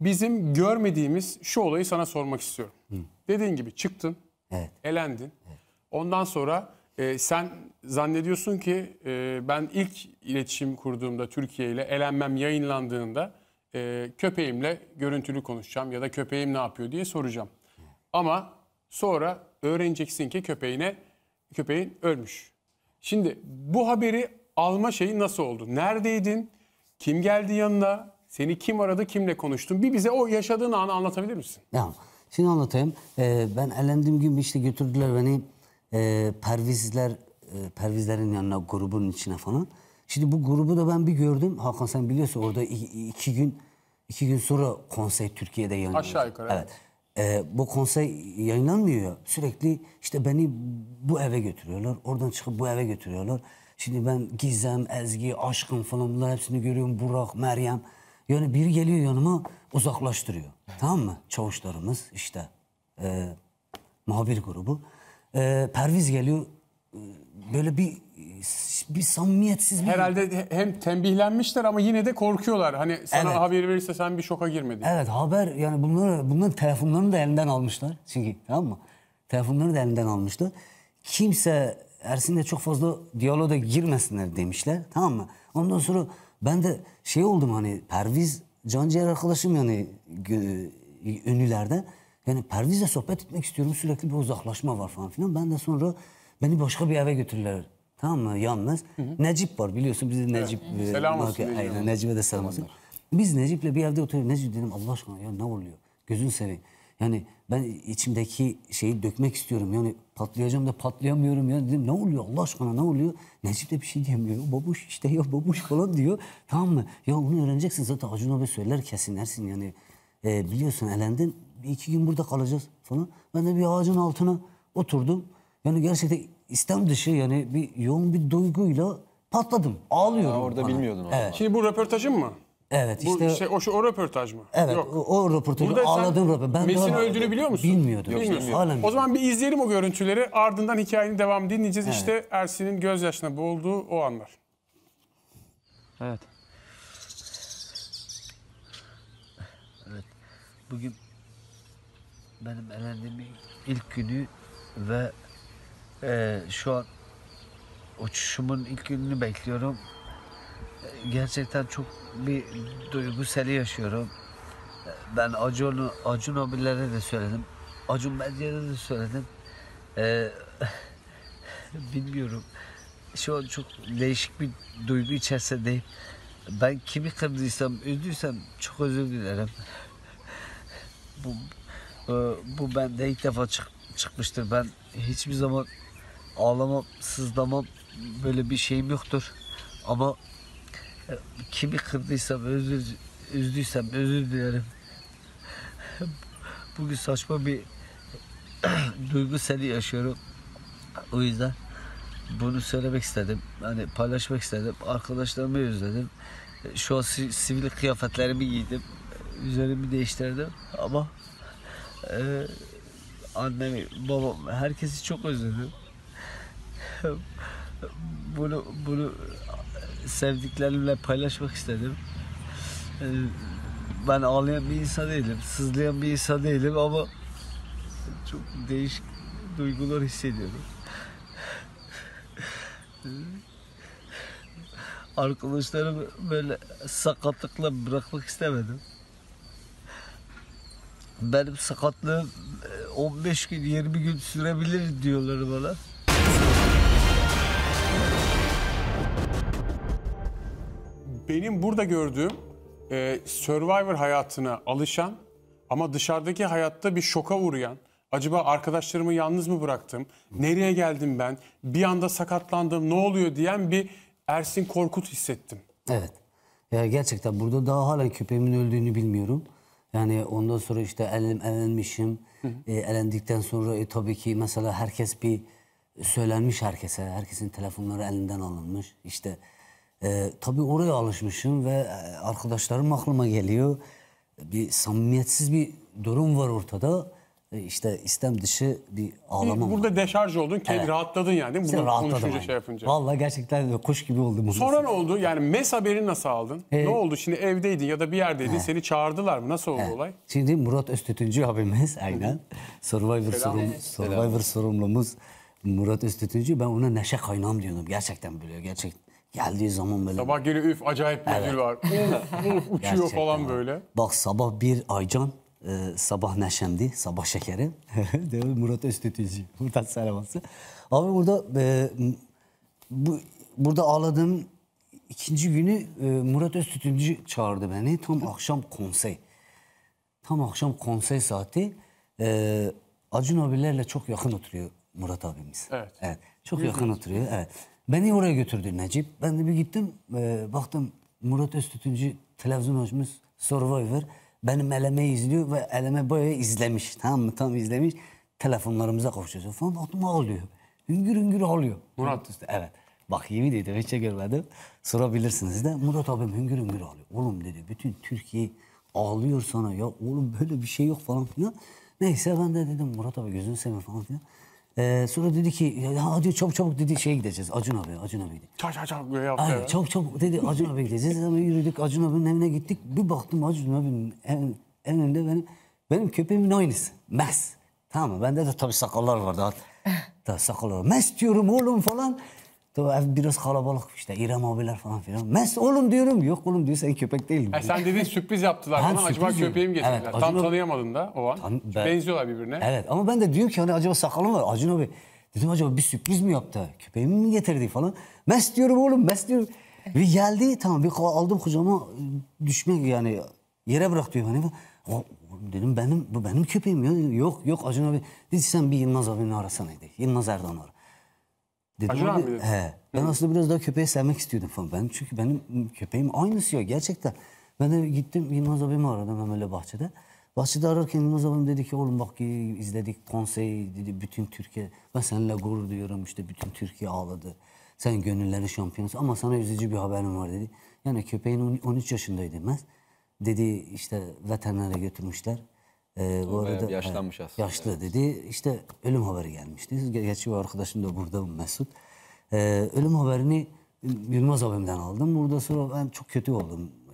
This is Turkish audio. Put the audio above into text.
Bizim görmediğimiz şu olayı sana sormak istiyorum. Hı. Dediğin gibi çıktın, evet. elendin. Evet. Ondan sonra e, sen zannediyorsun ki e, ben ilk iletişim kurduğumda Türkiye ile elenmem yayınlandığında e, köpeğimle görüntülü konuşacağım ya da köpeğim ne yapıyor diye soracağım. Hı. Ama sonra öğreneceksin ki köpeğine köpeğin ölmüş. Şimdi bu haberi alma şeyi nasıl oldu? Neredeydin? Kim geldi yanına? Seni kim aradı, kimle konuştun? Bir bize o yaşadığın anı anlatabilir misin? Ya şimdi anlatayım. Ee, ben elendiğim gün işte götürdüler beni e, pervizler e, pervizlerin yanına grubun içine falan. Şimdi bu grubu da ben bir gördüm. Hakan sen biliyorsun orada iki, iki gün iki gün sonra konsey Türkiye'de yayınlanıyor. Aşağı yukarı. Evet. evet. Ee, bu konsey yayınlanmıyor. Sürekli işte beni bu eve götürüyorlar. Oradan çıkıp bu eve götürüyorlar. Şimdi ben Gizem, Ezgi, Aşkın falan bunlar hepsini görüyorum. Burak, Meryem. Yani biri geliyor yanıma uzaklaştırıyor. Tamam mı? Çavuşlarımız işte e, muhabir grubu. E, Perviz geliyor e, böyle bir bir samimiyetsiz bir... Herhalde hem tembihlenmişler ama yine de korkuyorlar. Hani sana evet. haber verirse sen bir şoka girmedin. Evet haber yani bunları bunların telefonlarını da elinden almışlar. Çünkü tamam mı? Telefonlarını da elinden almışlar. Kimse Ersin'le çok fazla diyaloga girmesinler demişler. Tamam mı? Ondan sonra ben de şey oldum hani Perviz Canciğer arkadaşım yani ünlülerden. Yani Perviz'le sohbet etmek istiyorum sürekli bir uzaklaşma var falan filan. Ben de sonra beni başka bir eve götürürler. Tamam mı? Yalnız hı hı. Necip var biliyorsun biz Necip. Evet. E, selam olsun. Aynen Necip'e de selam olsun. Biz Necip'le bir evde oturuyoruz. Necip dedim Allah aşkına ya ne oluyor? Gözün seveyim. Yani ben içimdeki şeyi dökmek istiyorum. Yani patlayacağım da patlayamıyorum. Yani dedim ne oluyor Allah aşkına ne oluyor? Necip de bir şey diyemiyor. Babuş işte ya babuş falan diyor. Tamam mı? Ya onu öğreneceksin zaten Acun abi söyler kesinlersin yani. E, biliyorsun elendin. iki gün burada kalacağız falan. Ben de bir ağacın altına oturdum. Yani gerçekten istem dışı yani bir yoğun bir duyguyla patladım. Ağlıyorum. Ha, orada bana. bilmiyordun. Evet. Şimdi bu röportajın mı? Evet Bu işte şey, o, şu- o röportaj mı? evet Yok. o, o röportajı ağladığım röportaj. Ben Mesih'in daha- öldüğünü biliyor musun? Bilmiyordum. Yok, bilmiyorum. Hala bilmiyorum. O zaman bir izleyelim o görüntüleri. Ardından hikayenin devamını dinleyeceğiz. İşte Ersin'in gözyaşına boğulduğu o anlar. Evet. Evet. Bugün benim elendiğimin ilk günü ve eee, şu an uçuşumun ilk gününü bekliyorum gerçekten çok bir duyguseli yaşıyorum. Ben Acun, Acun abilere de söyledim. Acun Medya'da da söyledim. Ee, bilmiyorum. Şu an çok değişik bir duygu içerisindeyim. Ben kimi kırdıysam, üzdüysem çok özür dilerim. bu, e, bu bende ilk defa çık, çıkmıştır. Ben hiçbir zaman ağlamam, sızlamam böyle bir şeyim yoktur. Ama Kimi kırdıysam, özür, üzdüysem özür dilerim. Bugün saçma bir duygu seni yaşıyorum. O yüzden bunu söylemek istedim. Hani paylaşmak istedim. Arkadaşlarımı özledim. Şu an sivil kıyafetlerimi giydim. Üzerimi değiştirdim ama e, annemi, babam, herkesi çok özledim. bunu bunu sevdiklerimle paylaşmak istedim. Ee, ben ağlayan bir insan değilim, sızlayan bir insan değilim ama çok değişik duygular hissediyorum. Arkadaşlarım böyle sakatlıkla bırakmak istemedim. Benim sakatlığım 15 e, gün 20 gün sürebilir diyorlar bana. Benim burada gördüğüm e, Survivor hayatına alışan ama dışarıdaki hayatta bir şoka uğrayan, acaba arkadaşlarımı yalnız mı bıraktım, nereye geldim ben, bir anda sakatlandım, ne oluyor diyen bir Ersin Korkut hissettim. Evet. Ya gerçekten burada daha hala köpeğimin öldüğünü bilmiyorum. Yani ondan sonra işte elim elenmişim. Hı hı. E, elendikten sonra e, tabii ki mesela herkes bir söylenmiş herkese. Herkesin telefonları elinden alınmış. İşte e, tabii oraya alışmışım ve e, arkadaşlarım aklıma geliyor. Bir samimiyetsiz bir durum var ortada. E, işte istem dışı bir ağlama Burada deşarj oldun, kendi Evet. rahatladın yani değil mi? İşte rahatladım. yani. şey yapınca. gerçekten de kuş gibi oldum. Sonra ne oldu? Yani mes haberini nasıl aldın? Ee, ne oldu? Şimdi evdeydin ya da bir yerdeydin. Seni çağırdılar mı? Nasıl oldu olay? Şimdi Murat Öztütüncü abimiz aynen. Survivor, sorum, Survivor sorumlumuz Murat Öztütüncü. Ben ona neşe kaynağım diyordum. Gerçekten biliyor, gerçekten. Geldiği zaman böyle... Sabah geri üf acayip bir evet. var. uçuyor Gerçekten falan var. böyle. Bak sabah bir Aycan e, sabah neşemdi, sabah şekerim. Murat Öztütücü, Murat selam olsun. Abi burada e, bu, burada ağladığım ikinci günü e, Murat Öztütücü çağırdı beni. Tam akşam konsey. Tam akşam konsey saati. E, Acun abilerle çok yakın oturuyor Murat abimiz. Evet. evet çok Yüzünüz. yakın oturuyor. Evet. Beni oraya götürdü Necip. Ben de bir gittim. E, baktım Murat Öztütüncü televizyon açmış Survivor. Benim eleme izliyor ve eleme boyu izlemiş. Tamam mı? Tam izlemiş. Telefonlarımıza kavuşuyoruz falan. Baktım ağlıyor. Hüngür hüngür ağlıyor. Murat. Üstü. Evet. Bak yemin ediyorum hiç görmedim. Sorabilirsiniz de. Murat abim hüngür hüngür ağlıyor. Oğlum dedi bütün Türkiye ağlıyor sana ya. Oğlum böyle bir şey yok falan filan. Neyse ben de dedim Murat abi gözünü seveyim falan filan. Ee, sonra dedi ki ya diyor çabuk çabuk dedi şeye gideceğiz Acun abi Acun abi. Çak çak çak böyle yaptı. Aynen, çabuk çabuk dedi Acun abi gideceğiz. ama yürüdük Acun abinin evine gittik. Bir baktım Acun abinin en, en önünde benim benim köpeğimin aynısı. Mes. Tamam mı? Bende de tabii sakallar vardı. da sakallar. Mes diyorum oğlum falan. Tabii ev biraz kalabalık işte İrem abiler falan filan. Mes oğlum diyorum yok oğlum diyor sen köpek değil mi? E sen dediğin sürpriz yaptılar ha, bana acaba köpeği mi getirdiler? Evet, Tam tanıyamadın da o an. Tan ben... Benziyorlar birbirine. Evet ama ben de diyorum ki hani acaba sakalım var Acun abi. Dedim acaba bir sürpriz mi yaptı? Köpeğimi mi getirdi falan. Mes diyorum oğlum mes diyorum. Ve geldi tamam bir aldım kucağıma düşmek yani yere bırak diyor hani. Dedim benim bu benim köpeğim Yok yok Acun abi. Dedi sen bir Yılmaz abini arasana dedi. Yılmaz Erdoğan ara. Dedim Acaba he, ben aslında biraz daha köpeği sevmek istiyordum falan. Ben, çünkü benim köpeğim aynısı ya gerçekten. Ben de gittim Yılmaz abimi aradım Emel'le bahçede. Bahçede ararken Yılmaz abim dedi ki oğlum bak ki izledik konsey dedi bütün Türkiye. Ben seninle gurur duyuyorum işte bütün Türkiye ağladı. Sen gönülleri şampiyonusun ama sana üzücü bir haberim var dedi. Yani köpeğin 13 yaşındaydı Mez. Dedi işte veterinerle götürmüşler. Ee, bu Bayağı arada yaşlanmış aslında. Yaşlı evet. dedi. İşte ölüm haberi gelmişti. Gerçi bir arkadaşım da burada Mesut. Ee, ölüm haberini Yılmaz abimden aldım. Burada sonra ben çok kötü oldum.